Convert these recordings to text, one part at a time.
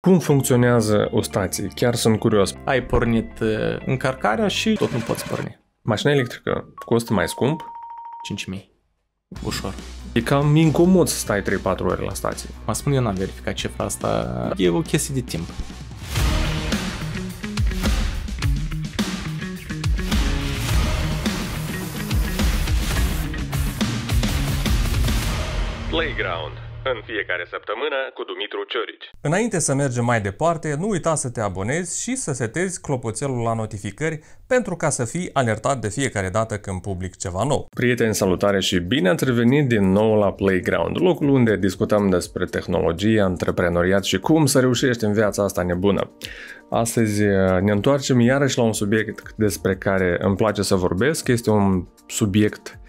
Cum funcționează o stație? Chiar sunt curios. Ai pornit uh, încărcarea și tot nu poți porni. Mașina electrică costă mai scump? 5.000. Ușor. E cam incomod să stai 3-4 ore la stație. Mă spun eu n-am verificat cifra asta. E o chestie de timp. Playground în fiecare săptămână cu Dumitru Ciorici. Înainte să mergem mai departe, nu uita să te abonezi și să setezi clopoțelul la notificări pentru ca să fii alertat de fiecare dată când public ceva nou. Prieteni, salutare și bine ați revenit din nou la Playground, locul unde discutăm despre tehnologie, antreprenoriat și cum să reușești în viața asta nebună. Astăzi eh, ne întoarcem iarăși la un subiect despre care îmi place să vorbesc. Este un subiect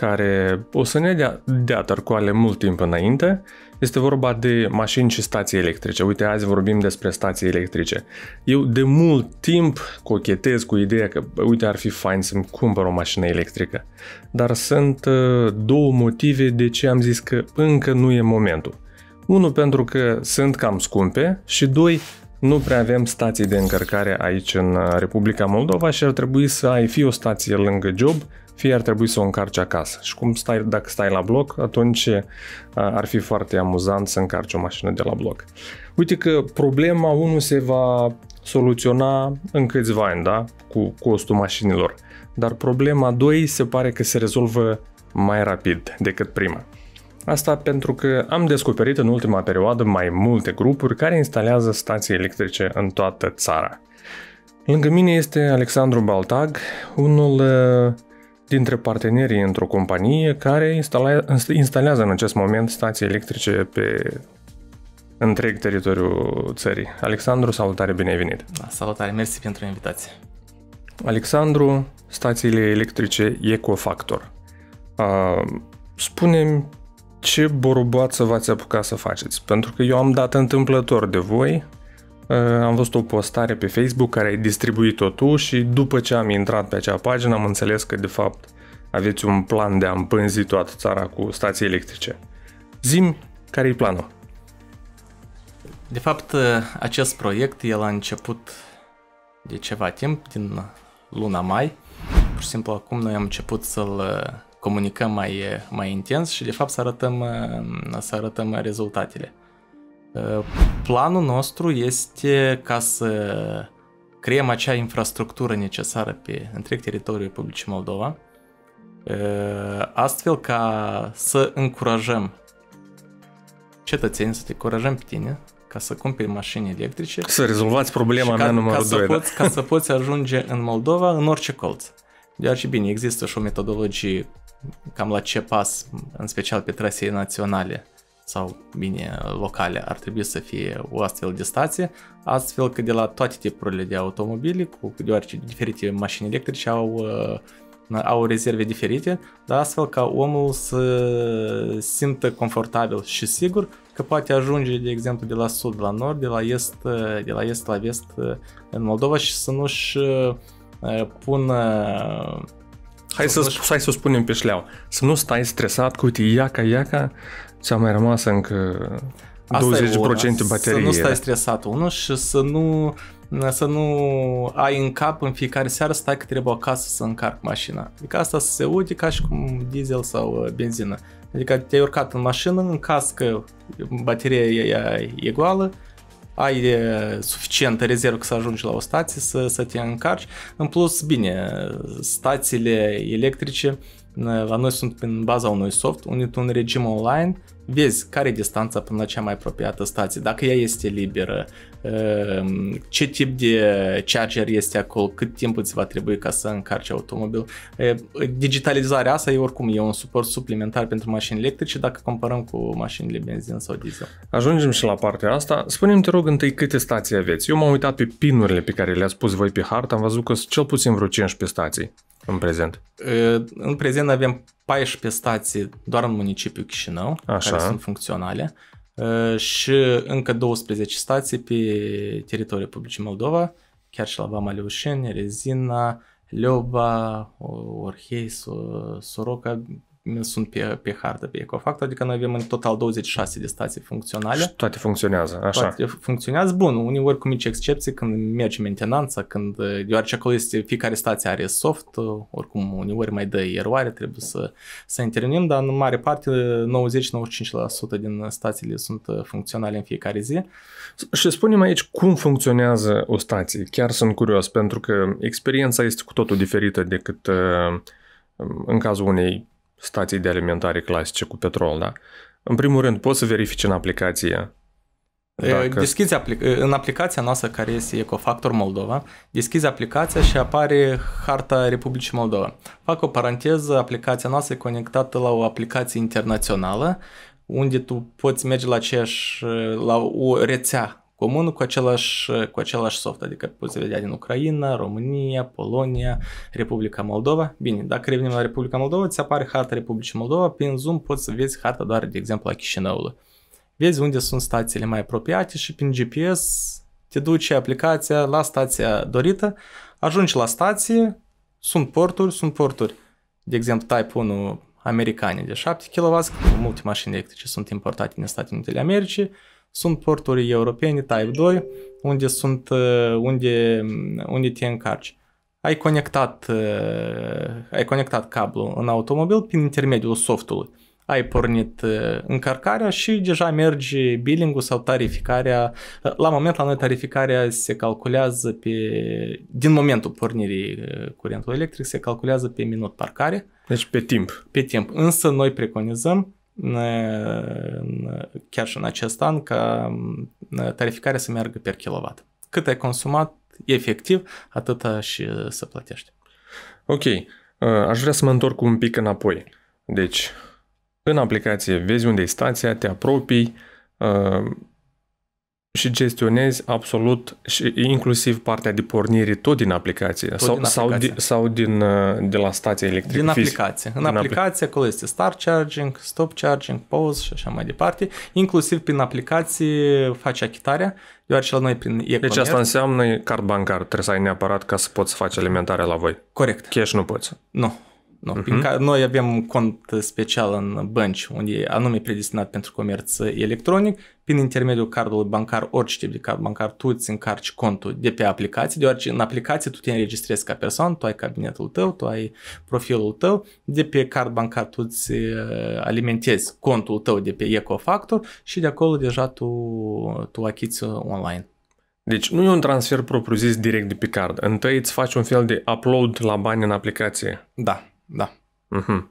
care o să ne dea, dea tărcoale mult timp înainte, este vorba de mașini și stații electrice. Uite, azi vorbim despre stații electrice. Eu de mult timp cochetez cu ideea că, uite, ar fi fain să-mi cumpăr o mașină electrică. Dar sunt uh, două motive de ce am zis că încă nu e momentul. Unul, pentru că sunt cam scumpe și doi, nu prea avem stații de încărcare aici în uh, Republica Moldova și ar trebui să ai fi o stație lângă job, fie ar trebui să o încarci acasă. Și cum stai, dacă stai la bloc, atunci ar fi foarte amuzant să încarci o mașină de la bloc. Uite că problema 1 se va soluționa în câțiva ani, da? Cu costul mașinilor. Dar problema 2 se pare că se rezolvă mai rapid decât prima. Asta pentru că am descoperit în ultima perioadă mai multe grupuri care instalează stații electrice în toată țara. Lângă mine este Alexandru Baltag, unul dintre partenerii într-o companie care instalează în acest moment stații electrice pe întreg teritoriul țării. Alexandru, salutare, bine ai venit! Da, salutare, mersi pentru invitație! Alexandru, stațiile electrice Ecofactor. Uh, mi ce borobață v-ați apucat să faceți, pentru că eu am dat întâmplător de voi Uh, am văzut o postare pe Facebook care ai distribuit-o tu și după ce am intrat pe acea pagină am înțeles că de fapt aveți un plan de a împânzi toată țara cu stații electrice. Zim, care i planul? De fapt, uh, acest proiect el a început de ceva timp, din luna mai. Pur și simplu acum noi am început să-l uh, comunicăm mai, mai intens și de fapt să arătăm, să arătăm rezultatele. Planul nostru este ca să creăm acea infrastructură necesară pe întreg teritoriul Republicii Moldova, astfel ca să încurajăm cetățenii, să te încurajăm pe tine ca să cumperi mașini electrice. Să rezolvați problema ca, mea numărul ca 2. Să da. poți, ca să poți ajunge în Moldova în orice colț. Deoarece, bine, există și o metodologie cam la ce pas, în special pe trasee naționale, sau bine locale ar trebui să fie o astfel de stație, astfel că de la toate tipurile de automobile, cu deoarece diferite mașini electrice au, uh, au rezerve diferite, dar astfel ca omul să simtă confortabil și sigur că poate ajunge, de exemplu, de la sud la nord, de la est, uh, de la, est la vest uh, în Moldova și să nu-și pună Hai să, hai să spunem pe șleau, să nu stai stresat cu uite, iaca, iaca, Ți-a mai rămas încă Asta 20% baterie. Să nu stai stresat, unul și să nu, să nu ai în cap în fiecare seară să stai că trebuie acasă să încarc mașina. Adică asta se uite ca și cum diesel sau uh, benzină. Adică te-ai urcat în mașină, în caz că bateria e, e goală, ai e, suficientă rezervă să ajungi la o stație, să, să te încarci. În plus, bine, stațiile electrice la noi sunt prin baza unui soft, unit un regim online vezi care e distanța până la cea mai apropiată stație, dacă ea este liberă, ehm, ce tip de charger este acolo, cât timp îți va trebui ca să încarci automobil. Digitalizarea asta e oricum e un suport suplimentar pentru mașini electrice dacă comparăm cu mașinile benzină sau diesel. Ajungem și la partea asta. Spune-mi, te rog, întâi câte stații aveți. Eu m-am uitat pe pinurile pe care le-ați pus voi pe hartă, am văzut că sunt cel puțin vreo 15 stații în prezent? În prezent avem 14 stații doar în municipiul Chișinău, Așa. care sunt funcționale, și încă 12 stații pe teritoriul Republicii Moldova, chiar și la Vama Leușeni, Rezina, Leoba, Orhei, Soroca, sunt pe, pe hartă, pe Ecofact, adică noi avem în total 26 de stații funcționale. Și toate funcționează, așa. Toate funcționează, bun, uneori cu mici excepții când merge mentenanța, când, deoarece acolo este, fiecare stație are soft, oricum uneori mai dă eroare, trebuie să, să intervenim, dar în mare parte 90-95% din stațiile sunt funcționale în fiecare zi. Și spunem aici cum funcționează o stație, chiar sunt curios, pentru că experiența este cu totul diferită decât uh, în cazul unei stații de alimentare clasice cu petrol, da? În primul rând, poți să verifici în aplicație. Dacă... Deschizi aplic- în aplicația noastră care este Ecofactor Moldova, deschizi aplicația și apare harta Republicii Moldova. Fac o paranteză, aplicația noastră e conectată la o aplicație internațională unde tu poți merge la aceeași, la o rețea comun cu același, cu același soft, adică poți vedea din Ucraina, România, Polonia, Republica Moldova. Bine, dacă revenim la Republica Moldova, ți apare harta Republicii Moldova, prin Zoom poți să vezi harta doar, de exemplu, a Chișinăului. Vezi unde sunt stațiile mai apropiate și prin GPS te duce aplicația la stația dorită, ajungi la stație, sunt porturi, sunt porturi, de exemplu, Type 1 americane de 7 kW, multe mașini electrice sunt importate din Statele Unite ale Americii, sunt porturi europene Type 2 unde sunt uh, unde, mm, unde te încarci. Ai conectat, uh, ai conectat cablu în automobil prin intermediul softului. Ai pornit uh, încărcarea și deja merge billing-ul sau tarificarea. La moment la noi tarificarea se calculează pe, din momentul pornirii curentului electric, se calculează pe minut parcare. Deci pe timp. Pe timp. Însă noi preconizăm chiar și în acest an ca tarificarea să meargă per kilowatt. Cât ai consumat efectiv, atâta și să plătești. Ok, uh, aș vrea să mă întorc un pic înapoi. Deci, în aplicație vezi unde e stația, te apropii, uh, și gestionezi absolut și inclusiv partea de pornire tot din aplicație tot sau, din aplicație. sau, sau din uh, de la stația electrică. Din fizic. aplicație. În din aplicație apl- acolo este start charging, stop charging, pause și așa mai departe. Inclusiv prin aplicație faci achitarea, deoarece la noi prin e Deci asta înseamnă card bancar, trebuie să ai neapărat ca să poți să faci alimentarea la voi. Corect. Cash nu poți. Nu, No, uh-huh. prin care noi avem un cont special în bănci, unde e anume predestinat pentru comerț electronic, prin intermediul cardului bancar, orice tip de card bancar, tu îți încarci contul de pe aplicație, deoarece în aplicație tu te înregistrezi ca persoană, tu ai cabinetul tău, tu ai profilul tău, de pe card bancar tu îți uh, alimentezi contul tău de pe EcoFactor și de acolo deja tu, tu achiți online. Deci nu e un transfer propriu-zis direct de pe card. Întâi îți faci un fel de upload la bani în aplicație. Da. Da. Uh-huh.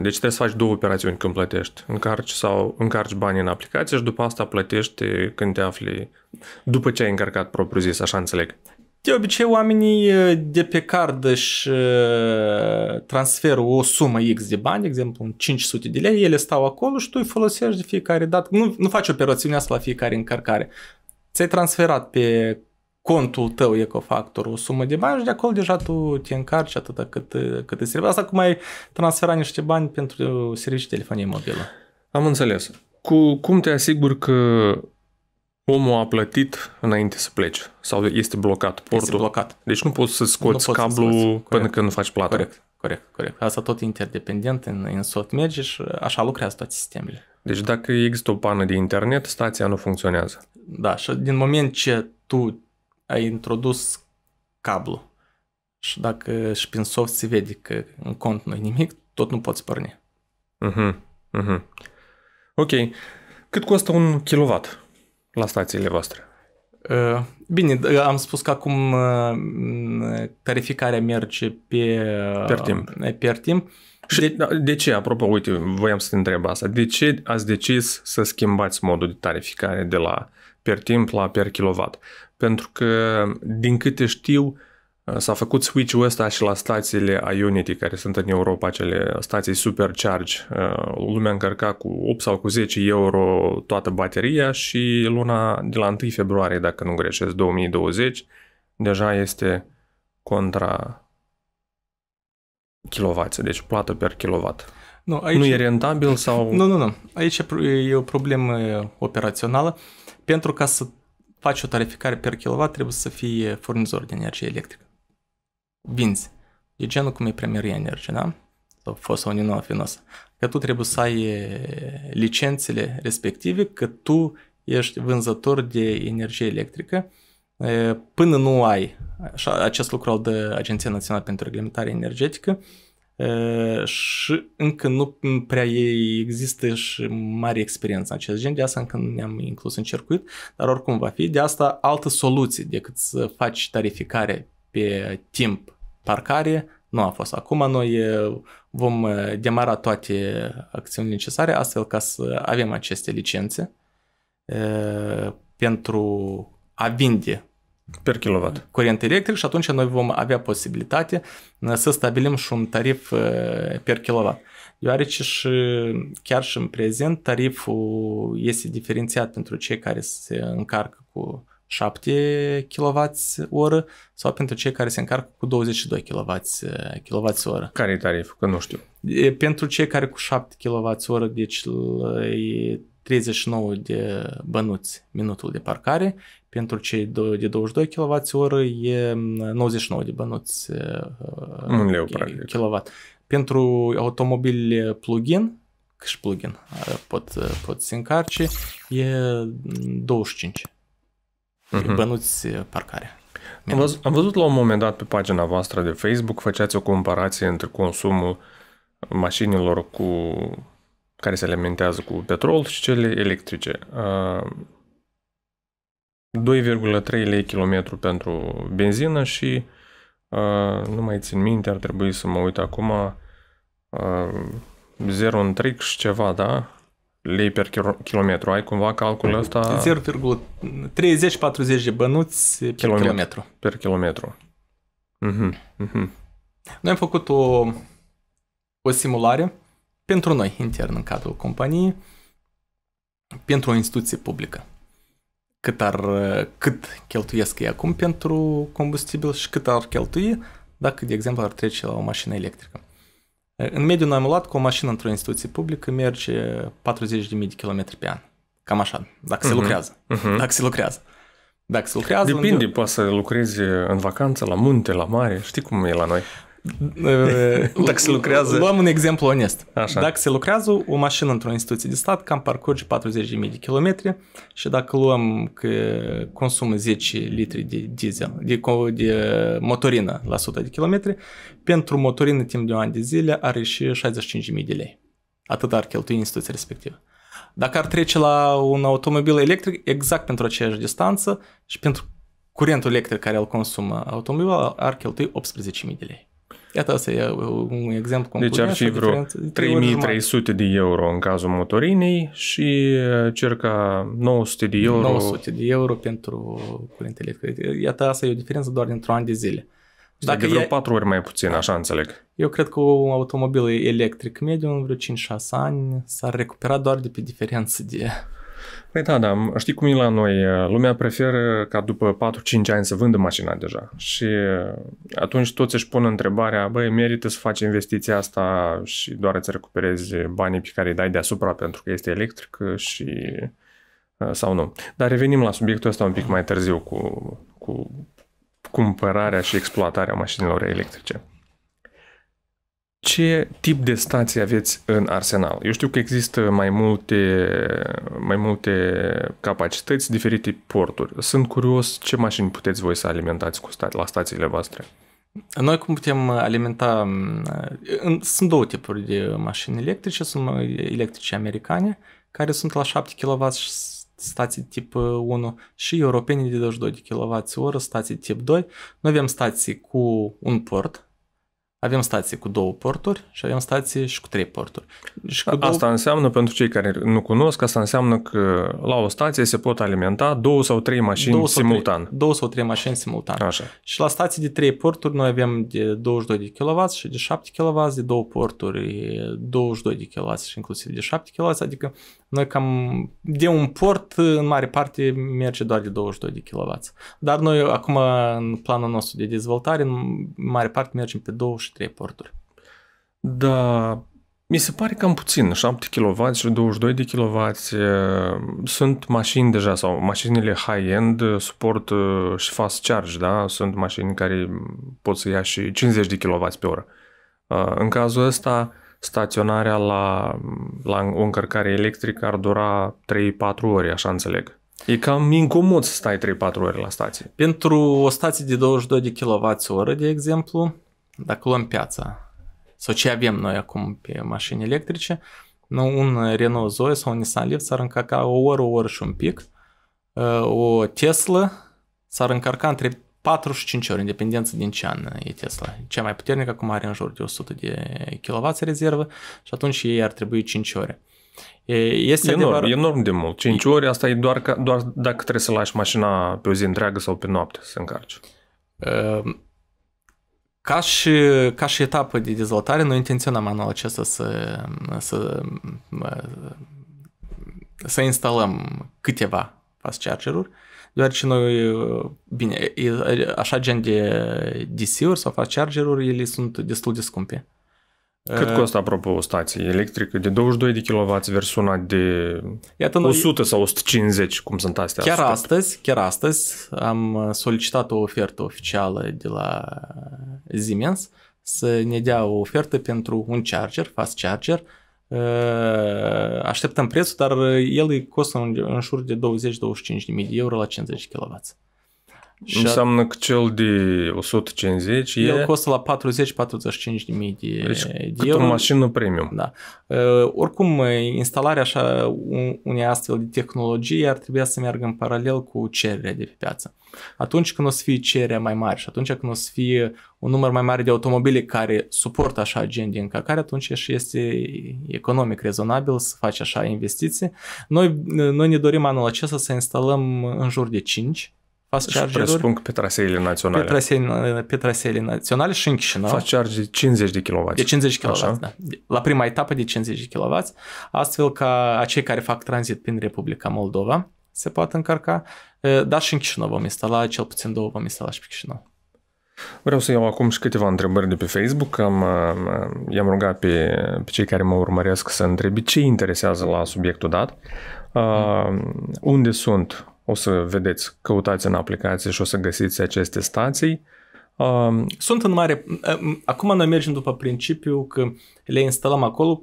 Deci trebuie să faci două operațiuni când plătești. Încarci sau încarci banii în aplicație și după asta plătești când te afli, după ce ai încărcat propriu zis, așa înțeleg. De obicei, oamenii uh, de pe card își uh, transferă o sumă X de bani, de exemplu, 500 de lei, ele stau acolo și tu îi folosești de fiecare dată. Nu, nu faci operațiunea asta la fiecare încărcare. Ți-ai transferat pe contul tău ecofactor o sumă de bani și de acolo deja tu te încarci atâta cât, cât îți trebuie. Asta cum ai transfera niște bani pentru servicii telefonie mobilă. Am înțeles. Cu, cum te asiguri că omul a plătit înainte să pleci sau este blocat portul. Este blocat. Deci nu poți să scoți poți cablu să scoți. până când faci plata. Corect, corect, corect. Asta tot interdependent în, în sot merge și așa lucrează toate sistemele. Deci dacă există o pană de internet, stația nu funcționează. Da, și din moment ce tu ai introdus cablu și dacă și prin soft se vede că în cont nu nimic, tot nu poți porni. Uh-huh. Uh-huh. Ok. Cât costă un kilowatt la stațiile voastre? Ă, bine, am spus că acum ă, tarificarea merge pe, ă, per timp. Per timp. Și de, da, de ce, apropo, uite, voiam să te întreb asta. De ce ați decis să schimbați modul de tarificare de la per timp la per kilowatt? pentru că, din câte știu, uh, s-a făcut switch-ul ăsta și la stațiile Ionity care sunt în Europa, acele stații supercharge. Uh, lumea încărca cu 8 sau cu 10 euro toată bateria și luna de la 1 februarie, dacă nu greșesc, 2020, deja este contra kilovați, deci plată per kilowatt. Nu, aici... nu e rentabil sau... Nu, nu, nu. Aici e o problemă operațională. Pentru ca să faci o tarificare per kW, trebuie să fie furnizor de energie electrică. Vinzi. E genul cum e Premier Energy, da? Sau fost sau din finos. Că tu trebuie să ai licențele respective, că tu ești vânzător de energie electrică, până nu ai, așa, acest lucru al de Agenția Națională pentru Reglementare Energetică, și încă nu prea ei există și mare experiență în acest gen, de asta încă nu ne-am inclus în circuit, dar oricum va fi. De asta altă soluție decât să faci tarificare pe timp parcare nu a fost. Acum noi vom demara toate acțiunile necesare astfel ca să avem aceste licențe pentru a vinde per kilowatt. curent electric și atunci noi vom avea posibilitate uh, să stabilim și un tarif uh, per kilowatt. Deoarece și chiar și în prezent tariful este diferențiat pentru cei care se încarcă cu 7 kWh sau pentru cei care se încarcă cu 22 kWh. Uh, care e tariful? Că nu știu. Pentru cei care cu 7 kWh, deci 39 de bănuți minutul de parcare, pentru cei de 22 kWh e 99 mm, de bănuți uh, Un leu, uh, kilowatt. Pentru automobil plug-in, și in pot, uh, pot se încarce, e 25 mm, uh-huh. Mhm. bănuți parcare. Am văzut, am văzut la un moment dat pe pagina voastră de Facebook, făceați o comparație între consumul mașinilor cu care se alimentează cu petrol și cele electrice. 2,3 uh, lei kilometru pentru benzină și uh, nu mai țin minte, ar trebui să mă uit acum 0,3 uh, și ceva, da? lei per kilometru. Ai cumva calculul mm. ăsta? 0,30-40 de bănuți per kilometru. Per kilometru. Uh-huh. Uh-huh. Noi am făcut o, o simulare pentru noi, intern, în cadrul companiei, pentru o instituție publică. Cât, ar, cât cheltuiesc ei acum pentru combustibil și cât ar cheltui dacă, de exemplu, ar trece la o mașină electrică. În mediu noi am luat că o mașină într-o instituție publică merge 40.000 de km pe an. Cam așa, dacă se uh-huh. lucrează. Uh-huh. Dacă se lucrează. Dacă se lucrează... Depinde, unde... poate să lucrezi în vacanță, la munte, la mare, știi cum e la noi. Dacă se lucrează... Luăm un exemplu onest. Așa. Dacă se lucrează o mașină într-o instituție de stat, cam parcurge 40.000 de kilometri și dacă luăm că consumă 10 litri de diesel, de, de motorină la 100 de kilometri, pentru motorină timp de un an de zile ar și 65.000 de lei. Atât ar cheltui instituția respectivă. Dacă ar trece la un automobil electric, exact pentru aceeași distanță și pentru curentul electric care îl consumă automobilul, ar cheltui 18.000 de lei. Iată, asta e un exemplu concret. Deci ar fi vreo 3300 de euro în cazul motorinei și uh, circa 900 de euro. 900 de euro pentru curent electric. Iată, asta e o diferență doar dintr-un an de zile. Deci dacă de vreo e... 4 ori mai puțin, așa înțeleg. Eu cred că un automobil electric mediu în vreo 5-6 ani s-ar recupera doar de pe diferență de Păi da, da, știi cum e la noi, lumea preferă ca după 4-5 ani să vândă mașina deja și atunci toți își pun întrebarea, băi, merită să faci investiția asta și doar îți recuperezi banii pe care îi dai deasupra pentru că este electric și sau nu. Dar revenim la subiectul ăsta un pic mai târziu cu, cu cumpărarea și exploatarea mașinilor electrice. Ce tip de stații aveți în arsenal? Eu știu că există mai multe, mai multe capacități, diferite porturi. Sunt curios ce mașini puteți voi să alimentați cu sta- la stațiile voastre. Noi cum putem alimenta... Mm, sunt două tipuri de mașini electrice. Sunt electrice americane, care sunt la 7 kW stații tip 1 uh, și europenii de 22 de kWh, stații tip 2. Noi avem stații cu un port, avem stație cu două porturi și avem stație și cu trei porturi. Și cu două... înseamnă, pentru cei care nu cunosc, asta înseamnă că la o stație se pot alimenta două sau trei mașini două sau simultan. Trei, două sau trei mașini simultan. Așa. Și la stații de trei porturi noi avem de 22 de kW și de 7 kW, de două porturi 22 de kW și inclusiv de 7 kW, adică noi cam de un port în mare parte merge doar de 22 de kW. Dar noi acum în planul nostru de dezvoltare în mare parte mergem pe 23 porturi. Da, mi se pare cam puțin, 7 kW și 22 de kW sunt mașini deja sau mașinile high-end suport și fast charge, da? Sunt mașini care pot să ia și 50 de kW pe oră. În cazul ăsta, staționarea la, la o încărcare electrică ar dura 3-4 ore, așa înțeleg. E cam incomod să stai 3-4 ore la stație. Pentru o stație de 22 de kWh, de exemplu, dacă luăm piața, sau ce avem noi acum pe mașini electrice, nu, un Renault Zoe sau un Nissan Leaf s-ar încărca o oră, o oră și un pic, uh, o Tesla s-ar încărca între 45 ori, independență din ce an e Tesla. Cea mai puternică acum are în jur de 100 de kW rezervă și atunci ei ar trebui 5 ore. Este enorm, adevăr... enorm de mult. 5 ore, asta e doar, ca, doar dacă trebuie să lași mașina pe o zi întreagă sau pe noapte să încarci. Ehm, ca și, ca și etapă de dezvoltare, noi intenționăm anul acesta să, să, să instalăm câteva fast charger-uri. Uh, Deoarece noi, uh, bine, așa gen de DC-uri sau fast charger-uri, ele sunt destul de scumpe. Cât uh, costă, apropo, o stație electrică de 22 de kW versus una de Iată, 100 sau 150, cum sunt astea? Chiar asupra. astăzi, chiar astăzi am solicitat o ofertă oficială de la Siemens să ne dea o ofertă pentru un charger, fast charger, Э, Așteptăm prețul, dar el îi costă în jur de 20-25 de de euro la 50 kW. Și Înseamnă că cel de 150 el e... El costă la 40-45 de mii de, deci de euro. o mașină premium. Da. Uh, oricum, instalarea așa unei astfel de tehnologie ar trebui să meargă în paralel cu cererea de pe piață. Atunci când o să fie cererea mai mare și atunci când o să fie un număr mai mare de automobile care suportă așa gen din încărcare, atunci și este economic rezonabil să faci așa investiții. Noi, noi ne dorim anul acesta să instalăm în jur de 5 Fast charger presupun că pe traseele naționale. Pe traseele, pe traseele naționale și în Chișinău. Fast charge 50 de kW. De 50 kW, Așa. da. La prima etapă de 50 de kW, astfel ca acei care fac tranzit prin Republica Moldova se poate încărca, eh, dar și în Chișinău vom instala, cel puțin două vom instala și pe Chișinău. Vreau să iau acum și câteva întrebări de pe Facebook. Am, i-am rugat pe, pe cei care mă urmăresc să întrebi ce interesează la subiectul dat, uh, unde sunt, o să vedeți, căutați în aplicație și o să găsiți aceste stații. Uh, sunt în mare... Eh, acum noi mergem după principiu că le instalăm acolo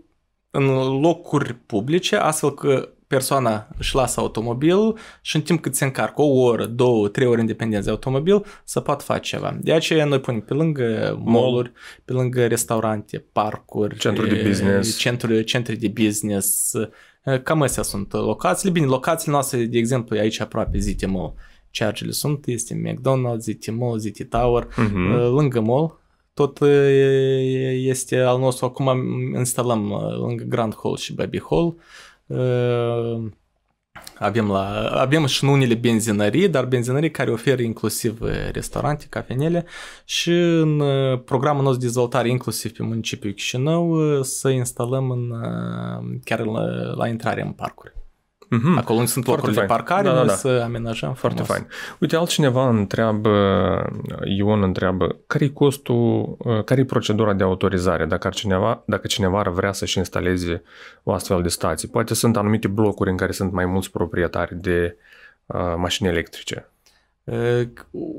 în locuri publice, astfel că persoana își lasă automobil și în timp cât se încarcă o oră, două, trei ore independenți de automobil, să poată face ceva. De aceea noi punem pe lângă mall pe lângă restaurante, parcuri, centruri de business, centru, centri de business, cam astea sunt locațiile. Bine, locațiile noastre, de exemplu, aici aproape Zite Mall, chargele sunt, este McDonald's, Zite Mall, Zite Tower, uh-huh. lângă mall, tot este al nostru, acum instalăm lângă Grand Hall și Baby Hall, avem, la, avem și în unele benzinării, dar benzinării care oferă inclusiv restaurante, cafenele și în programul nostru de dezvoltare, inclusiv pe municipiul Chișinău, să instalăm în, chiar la, la intrare în parcuri. Mm-hmm. Acolo unde sunt Foarte locuri fain. de parcare, da, da, da. să amenajăm Foarte fain. Uite, altcineva întreabă, Ion întreabă, care-i costul, uh, care-i procedura de autorizare dacă, ar cineva, dacă cineva ar vrea să-și instaleze o astfel de stație? Poate sunt anumite blocuri în care sunt mai mulți proprietari de uh, mașini electrice. Uh,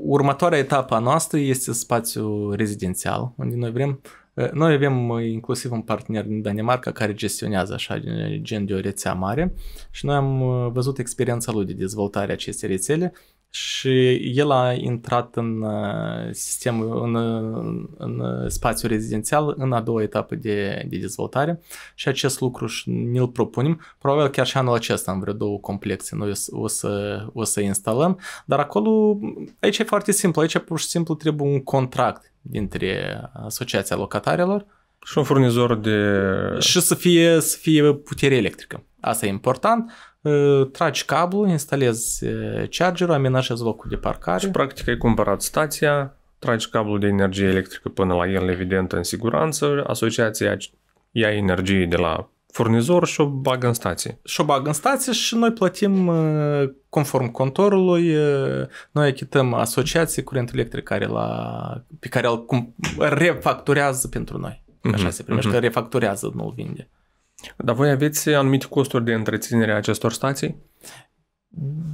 următoarea etapă a noastră este spațiul rezidențial, unde noi vrem Eh, noi avem eh, inclusiv un partener din Danemarca care gestionează așa gen de o rețea mare și noi am eh, văzut experiența lui de dezvoltare a acestei rețele și el a intrat în uh, sistemul, în, în spațiu rezidențial în a doua etapă de, de dezvoltare și acest lucru și ne-l propunem. Probabil chiar și anul acesta în vreo două complexe noi o să, o să, o să instalăm, dar acolo, aici e foarte simplu, aici pur și simplu trebuie un contract dintre asociația locatarilor și un furnizor de... Și să fie, să fie putere electrică. Asta e important tragi cablu, instalezi chargerul, amenajezi locul de parcare. Și practic ai cumpărat stația, tragi cablu de energie electrică până la el, evident, în siguranță, asociația ia energie de la furnizor și o bagă în stație. Și o bagă în stație și noi plătim conform contorului, noi achităm asociații curent electric care la, pe care îl refacturează pentru noi. Așa mm-hmm. se primește, mm-hmm. refacturează, nu îl vinde. Dar voi aveți anumite costuri de întreținere a acestor stații?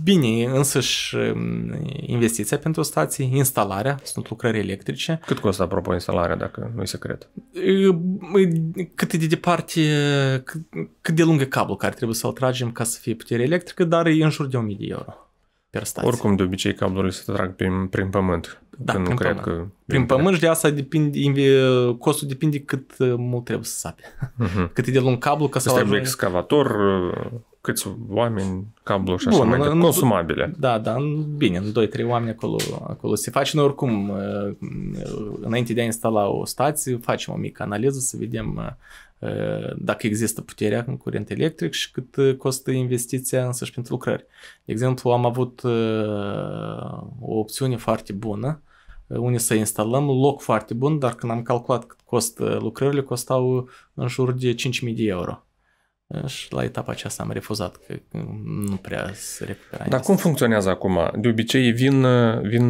Bine, însăși um, investiția pentru stații, instalarea, sunt lucrări electrice. Cât costă, apropo, instalarea, dacă nu e secret? Cât de departe, cât de lung e cablul care trebuie să-l tragem ca să fie putere electrică, dar e în jur de 1000 de euro per stație. Oricum, de obicei, cablurile se trag prin, prin pământ. Da, prin, nu pământ. Cred că... prin pământ. de asta depinde, costul depinde cât uh, mult trebuie să sape. Uh-huh. Mhm. Cât e de lung cablu ca să ajungă. trebuie excavator, uh, câți oameni, cablu și așa Bun, mai departe, consumabile. Da, da, bine, în 2-3 oameni acolo, acolo se face. Noi oricum, uh, înainte de a instala o stație, facem o mică analiză să vedem Э, dacă există puterea în curent electric și cât uh, costă investiția însăși pentru lucrări. De exemplu, am avut uh, o opțiune foarte bună uh, unde să instalăm, loc foarte bun, dar când am calculat cât costă lucrările, costau în jur de 5.000 de euro și la etapa aceasta am refuzat că nu prea se recupera. Dar cum funcționează acum? De obicei vin, vin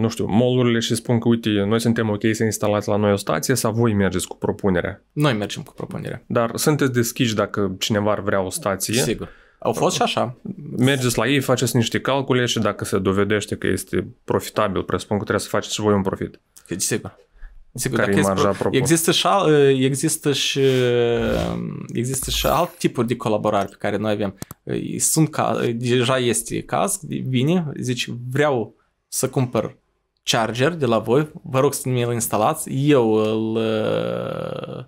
nu știu, molurile și spun că uite, noi suntem ok să instalați la noi o stație sau voi mergeți cu propunerea? Noi mergem cu propunerea. Dar sunteți deschiși dacă cineva ar vrea o stație? Sigur. Au fost și așa. Mergeți la ei, faceți niște calcule și dacă se dovedește că este profitabil, presupun că trebuie să faceți și voi un profit. Deci, sigur. Sigur, care dacă e marja, apropo. Există și, al, există, și, uh, există și alt tipuri de colaborare pe care noi avem. Sunt ca, deja este caz, vine, zici vreau să cumpăr charger de la voi, vă rog să mi-l instalați, eu îl, uh,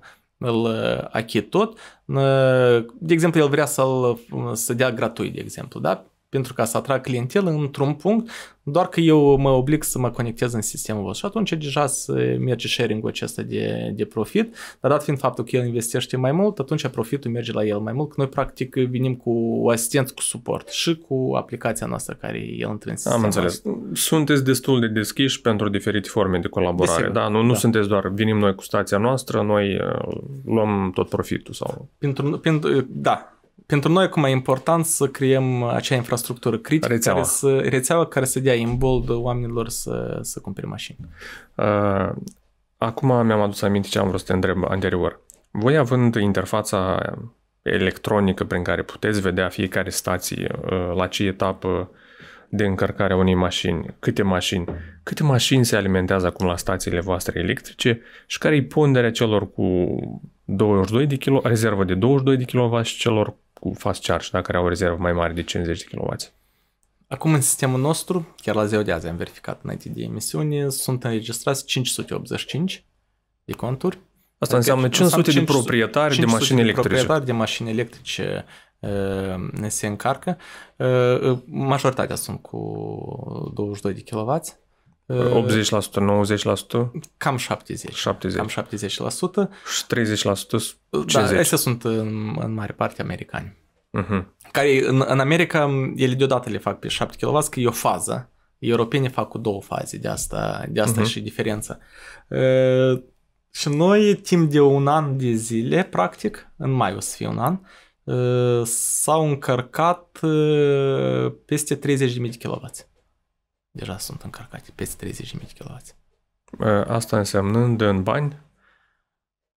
îl achit tot. Uh, de exemplu, el vrea să-l, să dea gratuit, de exemplu, da? pentru ca să atrag clientelă într-un punct, doar că eu mă oblig să mă conectez în sistemul vostru. Și atunci deja să merge sharing-ul acesta de, de profit, dar dat fiind faptul că el investește mai mult, atunci profitul merge la el mai mult, că noi practic venim cu asistență, cu suport și cu aplicația noastră care el intră în sistem. Am înțeles. Sunteți destul de deschiși pentru diferite forme de colaborare. Desigur, da, nu, nu da. sunteți doar venim noi cu stația noastră, noi uh, luăm tot profitul sau... Pentru, pentru, da, pentru noi acum e important să creăm acea infrastructură critică, rețeaua care să, rețeaua care să dea imbold oamenilor să, să cumpere mașini. Uh, acum mi-am adus aminte ce am vrut să te întreb anterior. Voi având interfața electronică prin care puteți vedea fiecare stație, uh, la ce etapă de încărcare a unei mașini, câte mașini, câte mașini se alimentează acum la stațiile voastre electrice și care e ponderea celor cu 22 de kilo, rezervă de 22 de kW și celor cu fast charge, da, care au o rezervă mai mare de 50 de kW. Acum în sistemul nostru, chiar la ziua de azi am verificat înainte de emisiune, sunt înregistrați 585 de conturi. Asta adică înseamnă 500 de proprietari 500 de mașini electrice. de proprietari de mașini electrice uh, se încarcă. Uh, uh, majoritatea sunt cu 22 de kW 80%, 90%? Cam 70%. 70%. Cam 70%. Și 30% 50%. Da, astea sunt în, în mare parte americani. Uh-huh. Care în, în America, ele deodată le fac pe 7 kW, că e o fază. Europenii fac cu două faze, de asta, de asta uh-huh. și diferența. E, și noi, timp de un an de zile, practic, în mai o să fie un an, e, s-au încărcat e, peste 30.000 de kW deja sunt încărcate, peste 30.000 kW. Asta însemnând în bani?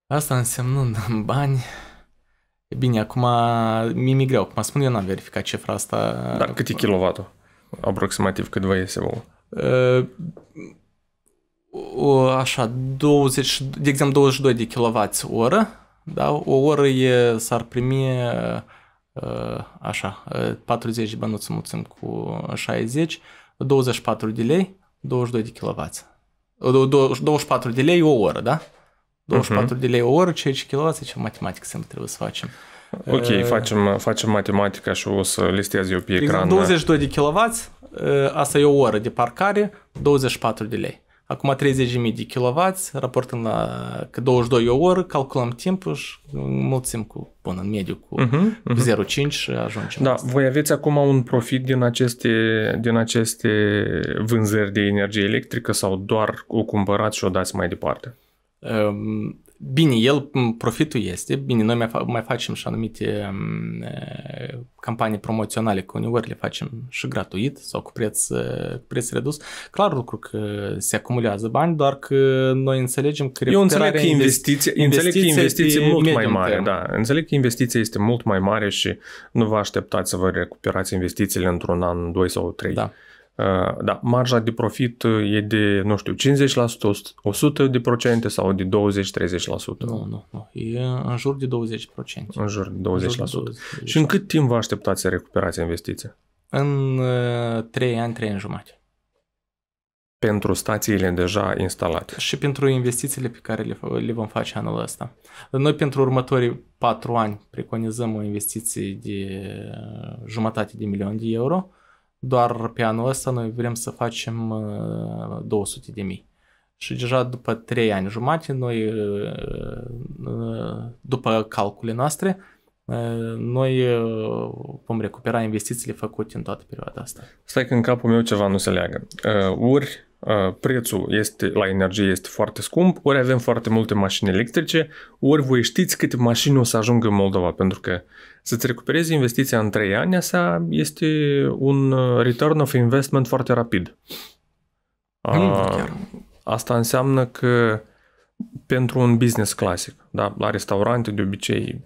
Asta însemnând în bani... E bine, acum mi-e greu. Cum spun, eu n-am verificat cifra asta. Dar cât e kilovatul? Aproximativ cât vă iese vouă? Ă, așa, 20, de exemplu 22 de kW oră, da? O oră e, s-ar primi ă, așa, 40 ă, de bănuți mulțim cu 60, 24 de lei, 22 de kW. 24 de lei o oră, da? 24 uh-huh. Mhm. de lei o oră, ceea ce kW, ce matematică să trebuie să facem. Ok, uh, facem, facem matematica și o să listez eu pe exact, ecran. 22 da. de kW, eh, asta e o oră de parcare, 24 de lei acum 30.000 de kW, raportăm la 22 de oră, calculăm timpul și mulțim cu, până în mediu, cu uh-huh, uh-huh. 0,5 și ajungem. Da, voi aveți acum un profit din aceste, din aceste vânzări de energie electrică sau doar o cumpărați și o dați mai departe? Ehm, Bine, el, profitul este, bine, noi mai, mai facem și anumite campanii promoționale, că uneori le facem și gratuit sau cu preț, cu preț redus. Clar lucru că se acumulează bani, doar că noi înțelegem că Eu înțeleg că investiția, înțeleg că este mult mai mare, term. da. Înțeleg că investiția este mult mai mare și nu vă așteptați să vă recuperați investițiile într-un an, doi sau trei. Da. Uh, da, marja de profit uh, e de, nu știu, 50%, 100% de procente sau de 20-30%? Nu, nu, nu. E în jur de 20%. În jur de 20%. În jur de 20%. Și în cât timp vă așteptați să recuperați investiția? În uh, 3 ani, 3 ani jumate. Pentru stațiile deja instalate. Și pentru investițiile pe care le, le vom face anul ăsta. Noi pentru următorii 4 ani preconizăm o investiție de uh, jumătate de milion de euro Uh, doar pe anul ăsta noi vrem să facem 200 uh, de mii. Și deja după 3 ani jumate, noi, uh, uh, după calculele noastre, noi vom recupera investițiile făcute în toată perioada asta. Stai că în capul meu ceva nu se leagă. Ori Uh, prețul este, la energie este foarte scump, ori avem foarte multe mașini electrice, ori voi știți câte mașini o să ajungă în Moldova, pentru că să-ți recuperezi investiția în 3 ani, asta este un uh, return of investment foarte rapid. Mm, uh, A, asta înseamnă că pentru un business clasic, da? la restaurante de obicei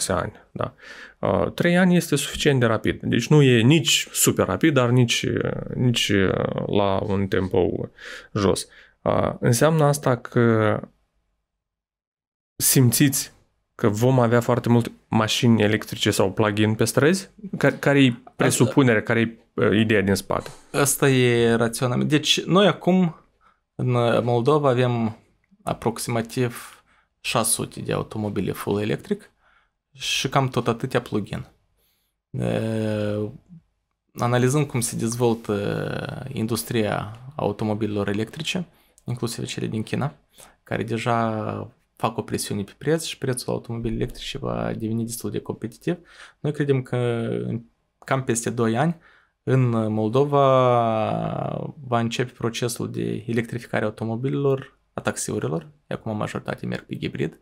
5-6 ani. Da? 3 uh, ani este suficient de rapid. Deci nu e nici super rapid, dar nici, nici uh, la un tempo jos. Uh, înseamnă asta că simțiți că vom avea foarte multe mașini electrice sau plug-in pe străzi? Care, care e presupunerea, care e ideea din spate? Asta e raționament. Deci noi acum în Moldova avem aproximativ 600 de automobile full electric și cam tot atâtea plug-in. Analizând cum se dezvoltă industria automobilelor electrice, inclusiv cele din China, care deja fac o presiune pe preț și prețul automobilelor electrice va deveni destul de competitiv, noi credem că cam peste 2 ani în Moldova va începe procesul de electrificare automobilelor a taxiurilor, acum majoritatea merg pe hibrid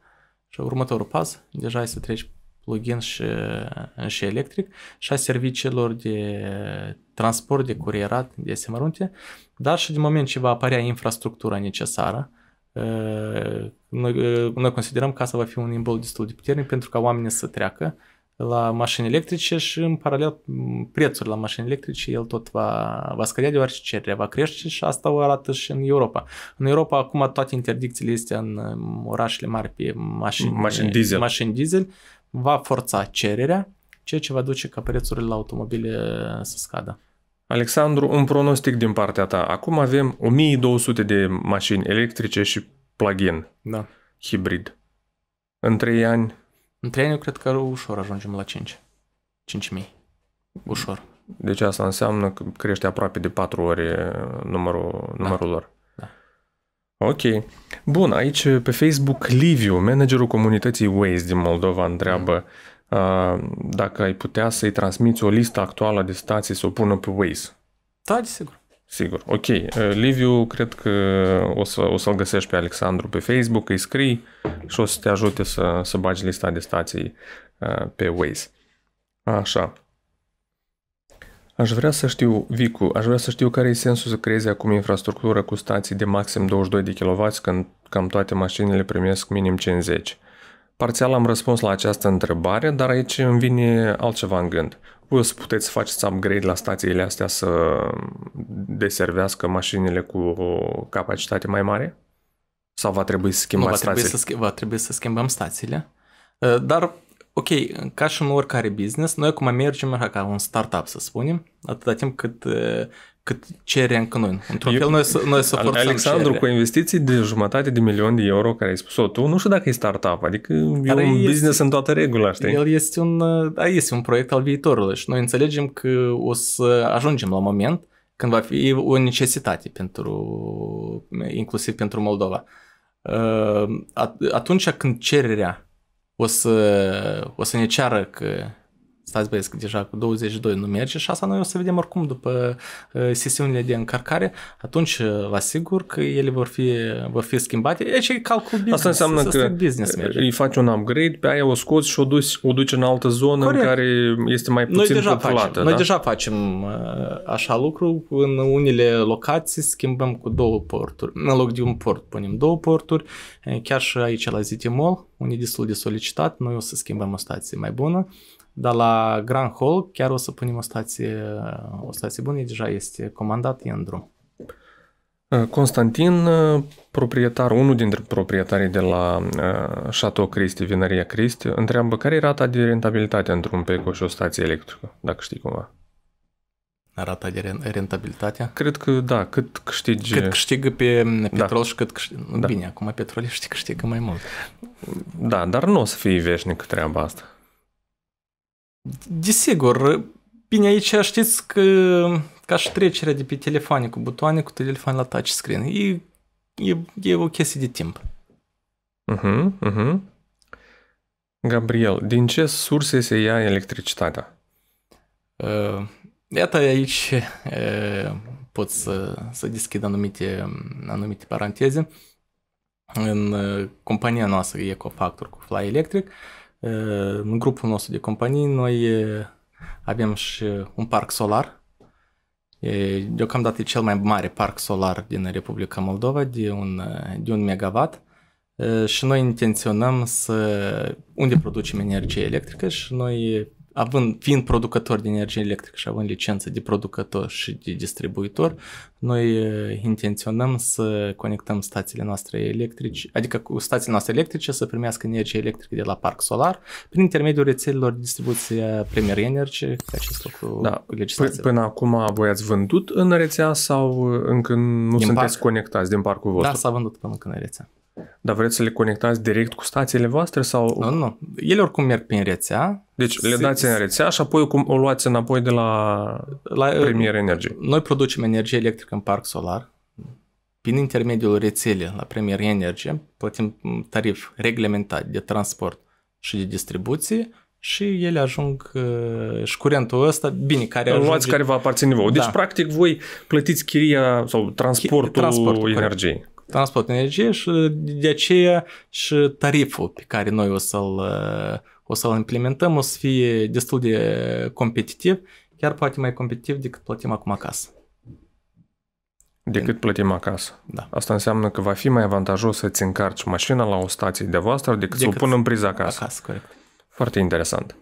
și următorul pas deja este să treci plug-in și, și electric și a serviciilor de transport, de curierat, de asemărunte, dar și din moment ce va apărea infrastructura necesară, ă, noi, ă, noi considerăm că asta va fi un imbol destul de puternic pentru ca oamenii să treacă la mașini electrice și în paralel prețul la mașini electrice el tot va, va scădea deoarece cererea va crește și asta o arată și în Europa. În Europa acum toate interdicțiile este în orașele mari pe mașini, mașini diesel. Mașini diesel va forța cererea, ceea ce va duce ca prețurile la automobile uh, să scadă. Alexandru, un pronostic din partea ta. Acum avem 1200 de mașini electrice și plug-in. Da. Hibrid. În 3 ani în trei ani eu cred că ușor ajungem la 5. 5.000. Ușor. Deci asta înseamnă că crește aproape de 4 ori numărul, eh, numărul da. lor. Da. Ok. Bun, aici pe Facebook Liviu, managerul comunității Waze din Moldova, întreabă mm. uh, dacă ai putea să-i transmiți o listă actuală de stații să o pună pe Waze. Da, desigur. Sigur, ok. Uh, Liviu, cred că o, să, o să-l găsești pe Alexandru pe Facebook, îi scrii și o să te ajute să, să bagi lista de stații uh, pe Waze. Așa. Aș vrea să știu, Vicu, aș vrea să știu care e sensul să creezi acum infrastructură cu stații de maxim 22 de kW când cam toate mașinile primesc minim 50. Parțial am răspuns la această întrebare, dar aici îmi vine altceva în gând o să puteți faceți upgrade la stațiile astea să deservească mașinile cu o capacitate mai mare? Sau va trebui să schimbați stațiile? Să va trebui să schimbăm stațiile. Uh, dar, ok, ca și în oricare business, noi acum mergem ca un startup, să spunem, atâta timp cât uh, cât cere încă noi. Într-un fel noi să, noi să forțăm Alexandru, cu investiții de jumătate de milion de euro care ai spus-o tu, nu știu dacă e startup, adică e Dar un este, business în toată regula, știi? El este un, da, este un proiect al viitorului și noi înțelegem că o să ajungem la moment când va fi o necesitate pentru, inclusiv pentru Moldova. Ă, atunci când cererea o să, o să ne ceară că stați băieți, deja cu 22 nu merge și asta noi o să vedem oricum după uh, sesiunile de încărcare, atunci uh, vă asigur că ele vor fi, vor fi schimbate. Deci e calcul business. Asta înseamnă că business merge. îi faci un upgrade, pe aia o scoți și o duci, o duci în altă zonă Corect. în care este mai puțin noi deja populată. Facem, da? Noi deja facem uh, așa lucru, în unele locații schimbăm cu două porturi. În loc de un port punem două porturi, chiar și aici la Zitimol, Mall, unde e destul de solicitat, noi o să schimbăm o stație mai bună dar la Grand Hall chiar o să punem o stație, o stație bună, deja este comandat, e în drum. Uh, Constantin, uh, proprietar, unul dintre proprietarii de la uh, Chateau Cristi, Vinăria Cristi, întreabă care e rata de rentabilitate într-un PECO și o stație electrică, dacă știi cumva. Rata de rentabilitate? Cred că da, cât câștigi... Cât câștigă pe da. petrol da. și cât câștigă... Da. Bine, acum petroliștii câștigă mai mult. Da, dar nu o să fie veșnic treaba asta. Desigur, bine, aici știți că ca și trecerea de pe telefoane cu butoane cu telefon la touchscreen. E, e, e o chestie de timp. Uh-huh, uh-huh. Gabriel, din ce surse se ia electricitatea? Uh, iată aici uh, pot să, să deschid anumite, anumite paranteze. În uh, compania noastră Ecofactor cu Fly Electric uh, în grupul nostru de companii, noi avem și un parc solar. E, deocamdată e cel mai mare parc solar din Republica Moldova, de un, de un megawatt. Și noi intenționăm să... unde producem energie electrică și noi având, fiind producător de energie electrică și având licență de producător și de distribuitor, noi intenționăm să conectăm stațiile noastre electrice, adică cu stațiile noastre electrice să primească energie electrică de la parc solar prin intermediul rețelelor de distribuție Premier Energy, acest lucru da. legislație. Până acum voi ați vândut în rețea sau încă nu din sunteți parc? conectați din parcul da, vostru? Da, s-a vândut până când în rețea. Dar vreți să le conectați direct cu stațiile voastre sau... Nu, nu. Ele oricum merg prin rețea. Deci le dați în rețea și apoi cum o luați înapoi de la, la uh, Premier Energy. Noi producem energie electrică în parc solar. Prin intermediul rețelei la Premier Energy plătim tarif reglementat de transport și de distribuție și ele ajung uh, și curentul ăsta, bine, care Luați care vă aparține vouă. Deci, da. practic, voi plătiți chiria sau transportul, transportul energiei transport în energie și uh, de aceea și tariful pe care noi o să-l, uh, o să-l implementăm o să fie destul de competitiv, chiar poate mai competitiv decât plătim acum acasă. Decât plătim acasă. Da. Asta înseamnă că va fi mai avantajos să-ți încarci mașina la o stație de voastră decât, decât să o punem în priză acasă. Acasă, corect. Foarte interesant.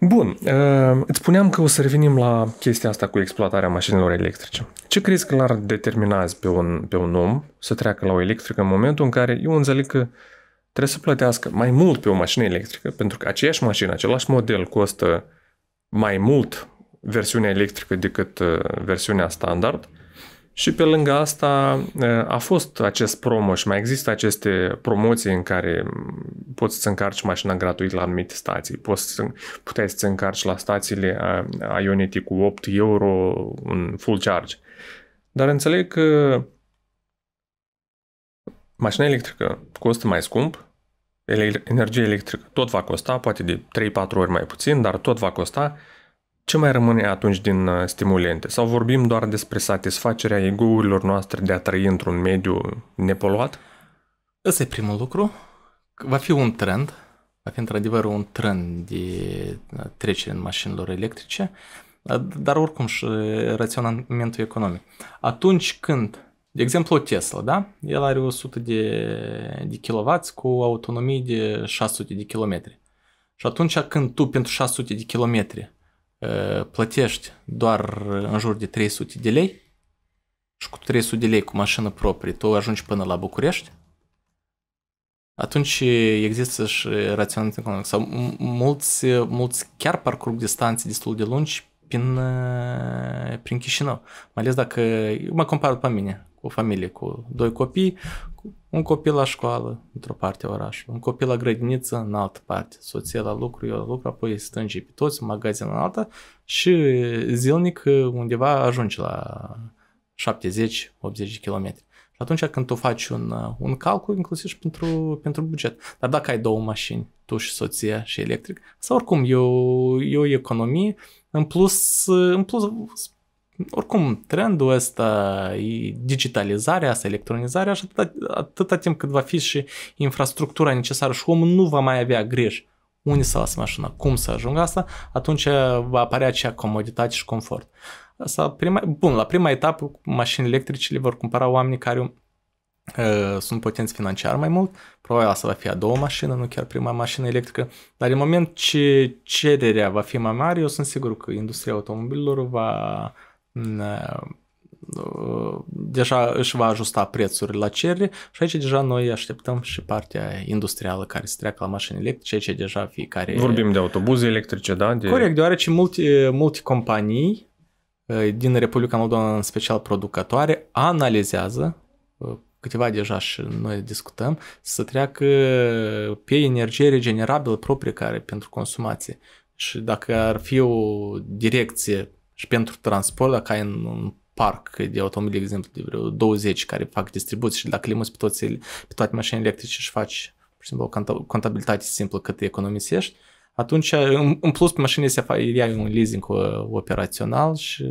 Bun, uh, îți spuneam că o să revenim la chestia asta cu exploatarea mașinilor electrice. Ce crezi că l-ar determina pe un, pe un om să treacă la o electrică în momentul în care eu înțeleg că trebuie să plătească mai mult pe o mașină electrică, pentru că aceeași mașină, același model costă mai mult versiunea electrică decât uh, versiunea standard și pe lângă asta a fost acest promo și mai există aceste promoții în care poți să-ți încarci mașina gratuit la anumite stații. Poți să, puteai să-ți încarci la stațiile Ionity cu 8 euro un full charge. Dar înțeleg că mașina electrică costă mai scump, energie electrică tot va costa, poate de 3-4 ori mai puțin, dar tot va costa ce mai rămâne atunci din uh, stimulente? Sau vorbim doar despre satisfacerea egourilor noastre de a trăi într-un mediu nepoluat? Ăsta e primul lucru. Va fi un trend, va fi într-adevăr un trend de uh, trecere în mașinilor electrice, uh, dar oricum și raționamentul economic. Atunci când, de exemplu, Tesla, da? El are 100 de, de kW cu autonomie de 600 de kilometri. Și atunci când tu pentru 600 de kilometri plătești э, doar э, în jur de 300 de lei și cu 300 de lei cu mașină proprie tu ajungi până la București, atunci există și raționament economic. Sau mulți, mulți chiar parcurg distanțe destul de lungi prin, prin Chișinău. Mai ales dacă mă compar pe mine cu o familie cu doi copii, un copil la școală, într-o parte a orașului, un copil la grădiniță, în altă parte, soția la lucru, eu la lucru, apoi stânge pe toți, magazin în alta și zilnic uh, undeva ajunge la 70-80 km. Și atunci când tu faci un, uh, un calcul, inclusiv și pentru, pentru buget. Dar dacă ai două mașini, tu și soția și electric, sau oricum, eu, eu economie, în plus, uh, în plus oricum, trendul ăsta, digitalizarea asta, electronizarea și atâta, atâta timp cât va fi și infrastructura necesară și omul nu va mai avea griji unde să lasă mașina, cum să ajungă asta, atunci uh, va apărea acea comoditate și confort. Asta prima, bun, la prima etapă mașini electrice le vor cumpăra oamenii care uh, sunt potenți financiar mai mult, probabil asta va fi a doua mașină, nu chiar prima mașină electrică, dar în moment ce cererea va fi mai mare, eu sunt sigur că industria automobililor va Ă, deja își va ajusta prețurile la cerere și aici deja noi așteptăm și partea industrială care se treacă la mașini electrice, aici deja fiecare... Vorbim de autobuze electrice, da? De... Corect, deoarece multe, multe companii ă, din Republica Moldova, în special producătoare, analizează ă, câteva deja și noi discutăm, să treacă pe energie regenerabilă proprie care pentru consumație. Și dacă ar fi o direcție și pentru transport, dacă ai în, în parc de automobil, de exemplu, de vreo 20 care fac distribuții și dacă le muți pe, toți, pe toate mașinile electrice și faci, pur și simplu, o contabilitate simplă cât economisești, atunci, în, plus, pe mașinile se fac, un leasing operațional și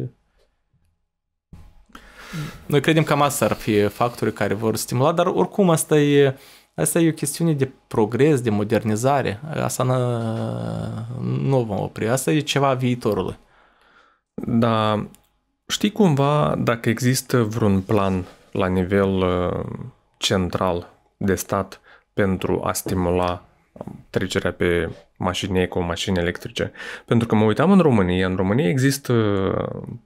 noi credem că asta ar fi factorii care vor stimula, dar oricum asta e, asta e o chestiune de progres, de modernizare. Asta nu, nu vom opri, asta e ceva viitorului. Dar știi cumva dacă există vreun plan la nivel uh, central de stat pentru a stimula trecerea pe mașini eco, mașini electrice. Pentru că mă uitam în România, în România există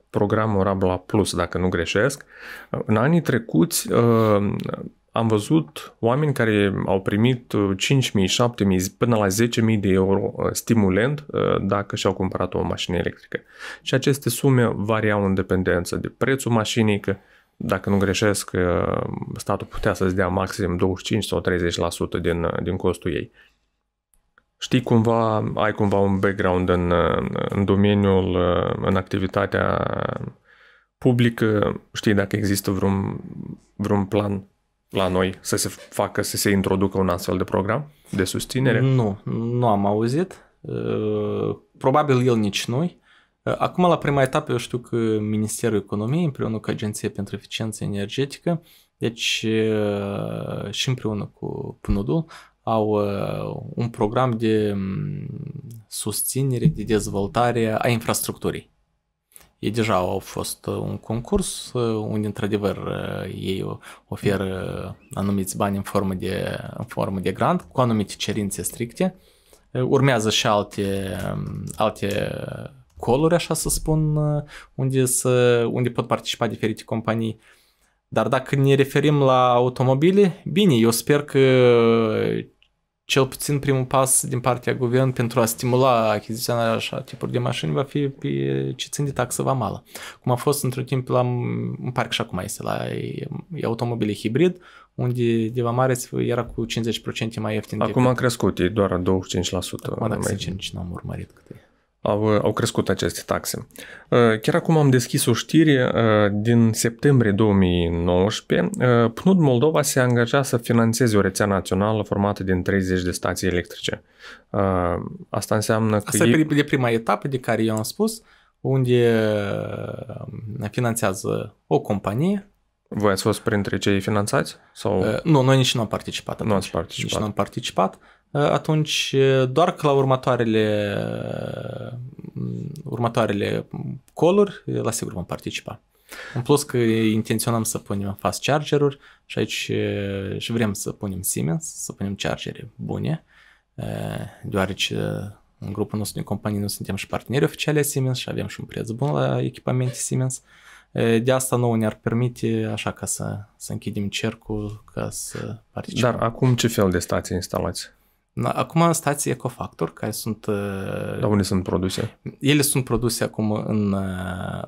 programul Rabla Plus, dacă nu greșesc. În anii trecuți, uh, am văzut oameni care au primit 5.000, uh, 7.000, până la 10.000 de euro uh, stimulent uh, dacă și-au cumpărat o mașină electrică. Și aceste sume variau în dependență de prețul mașinii, că dacă nu greșesc, statul putea să-ți dea maxim 25 sau 30% din, din costul ei. Știi cumva, ai cumva un background în, în domeniul, în activitatea publică, știi dacă există vreun, vreun plan la noi să se facă, să se introducă un astfel de program de susținere? Nu, nu am auzit. Uh, probabil el nici noi. Uh, acum, la prima etapă, eu știu că Ministerul Economiei, împreună cu Agenția pentru Eficiență Energetică, deci uh, și împreună cu PNUD-ul, au un program de mm, susținere, de dezvoltare a infrastructurii. E deja au fost uh, un concurs uh, unde, într-adevăr, uh, ei oferă anumiți bani în formă de, în formă de grant, cu anumite cerințe stricte. Urmează și alte, um, alte coluri, așa să spun, unde, să, unde pot participa diferite companii. Dar dacă ne referim la automobile, bine, eu sper că cel puțin primul pas din partea guvern pentru a stimula achiziționarea așa tipuri de mașini va fi pe ce țin de taxă vamală. Cum a fost într-un timp la, un parc și acum este la e, automobile hibrid, unde de mare era cu 50% mai ieftin. Acum a crescut, e doar 25%. Acum dacă mai... 5, n-am urmărit cât e au, au crescut aceste taxe. Uh, chiar acum am deschis o știre uh, din septembrie 2019. Uh, PNUD Moldova se angaja să financeze o rețea națională formată din 30 de stații electrice. Asta înseamnă că... Asta e de prima etapă de care eu am spus, unde finanțează o companie voi ați fost printre cei finanțați? Sau? Nu, noi nici nu am participat. Atunci. Nu ați participat. Nici nu am participat. Eh, atunci eh, doar că la următoarele, eh, următoarele coluri, la sigur vom participa. În plus că intenționăm să punem fast charger-uri și aici și vrem să punem Siemens, să punem chargere bune, deoarece în grupul nostru de companii noi suntem și parteneri oficiali a Siemens și avem și un preț bun la echipamente Siemens. De asta nouă ne-ar permite așa ca să, să închidem cercul, ca să participăm. Dar acum ce fel de stații instalați? Da, acum stați Ecofactor, care sunt... Da, unde sunt produse? Ele sunt produse acum în uh,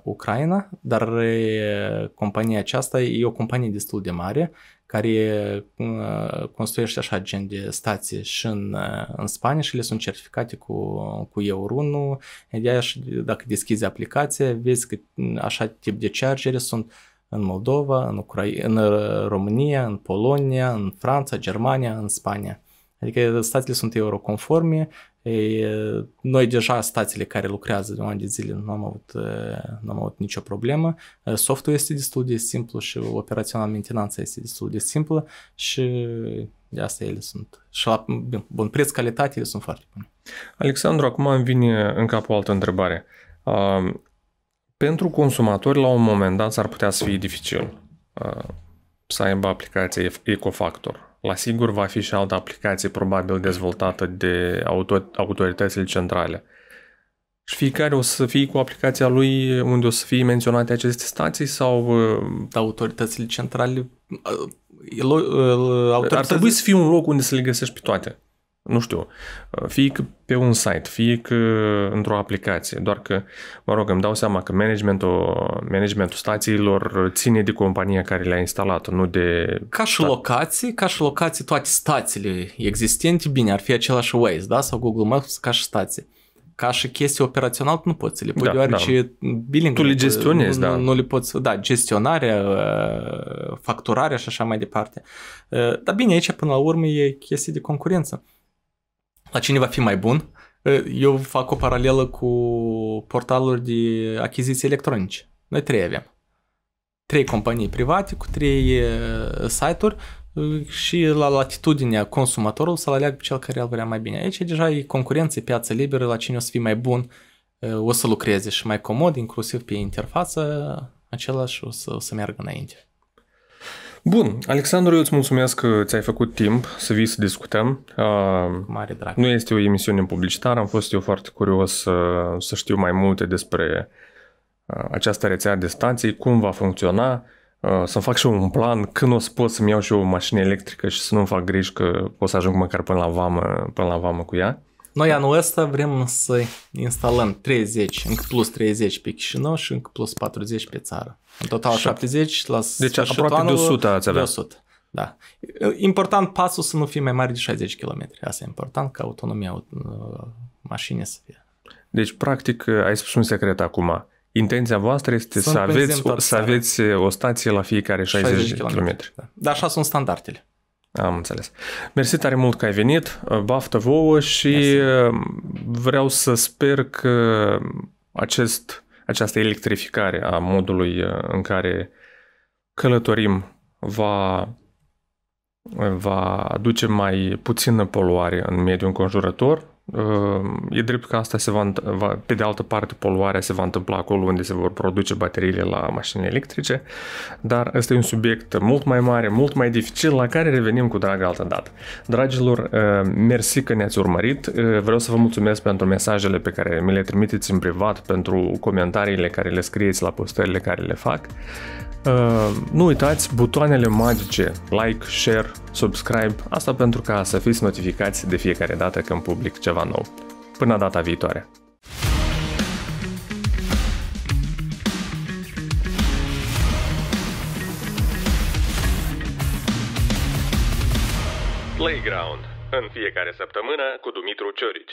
Ucraina, dar uh, compania aceasta e o companie destul de mare care construiește așa gen de stații și în, în Spania și le sunt certificate cu, cu Euro 1. De și dacă deschizi aplicația, vezi că mm, așa tip de chargere sunt în Moldova, în, Ucra- în România, în Polonia, în Franța, Germania, în Spania. Adică statele sunt euroconforme, noi deja statele care lucrează de an de zile nu am avut, nu am avut nicio problemă. Softul este destul de simplu și operațional mentenanța este destul de simplă și de asta ele sunt. Și la bun preț, calitate, ele sunt foarte bune. Alexandru, acum îmi vine în cap o altă întrebare. Uh, pentru consumatori, la un moment dat, s-ar putea să fie dificil uh, să aibă aplicația Ecofactor la sigur va fi și altă aplicație probabil dezvoltată de autoritățile centrale. Și fiecare o să fie cu aplicația lui unde o să fie menționate aceste stații sau... Uh, de da, autoritățile centrale... Autoritățile... Uh, uh, Ar trebui să fie un loc unde să le găsești pe toate nu știu, uh, fie că pe un site, fie că într-o aplicație, doar că, mă rog, îmi dau seama că managementul, managementul stațiilor ține de compania care le-a instalat, nu de... Ca și locații, ca și locații, toate stațiile existente, bine, ar fi același Waze, da, sau Google Maps ca și stații. Ca și chestii operațional nu poți să le pui, da, deoarece da. billing Tu le gestionezi, nu, da. Nu le poți, da, gestionarea, uh, facturarea și așa mai departe. Uh, dar bine, aici până la urmă e chestie de concurență la cine va fi mai bun. Eu fac o paralelă cu portaluri de achiziții electronice. Noi trei avem. Trei companii private cu trei site-uri și la latitudinea consumatorului să-l aleagă pe cel care îl vrea mai bine. Aici deja e concurență, piață liberă, la cine o să fie mai bun, o să lucreze și mai comod, inclusiv pe interfață, același o să, o să meargă înainte. Bun, Alexandru, eu îți mulțumesc că ți-ai făcut timp să vii să discutăm. Mare drag. Nu este o emisiune publicitară, am fost eu foarte curios să, să știu mai multe despre această rețea de stații, cum va funcționa, să-mi fac și eu un plan când o să pot să-mi iau și eu o mașină electrică și să nu-mi fac griji că o să ajung măcar până la vamă, până la vamă cu ea. Noi anul ăsta vrem să instalăm 30, încă plus 30 pe Chișinău și încă plus 40 pe țară. În total 70 la Deci aproape anul, de 100 ați avea. De 100. Da. Important pasul să nu fie mai mare de 60 km. Asta e important ca autonomia uh, mașinii să fie. Deci, practic, uh, ai spus un secret acum. Intenția voastră este sunt să aveți, o, să aveți uh, o stație la fiecare 60, 60 km. km. Da. Dar așa sunt standardele. Am înțeles. Mersi tare mult că ai venit, uh, baftă vouă și Merci. Uh, vreau să sper că acest, această electrificare a modului uh, în care călătorim va, va aduce mai puțină poluare în mediul înconjurător Ehm, e drept că asta se va, va, pe de altă parte, poluarea se va întâmpla acolo unde se vor produce bateriile la mașini electrice, dar ăsta e un subiect mult mai mare, mult mai dificil, la care revenim cu drag altă dată. Dragilor, ehm, mersi că ne-ați urmărit, ehm, vreau să vă mulțumesc pentru mesajele pe care mi le trimiteți în privat, pentru comentariile care le scrieți la postările care le fac. Uh, nu uitați butoanele magice like, share, subscribe, asta pentru ca să fiți notificați de fiecare dată când public ceva nou. Până data viitoare! Playground în fiecare săptămână cu Dumitru Ciorici.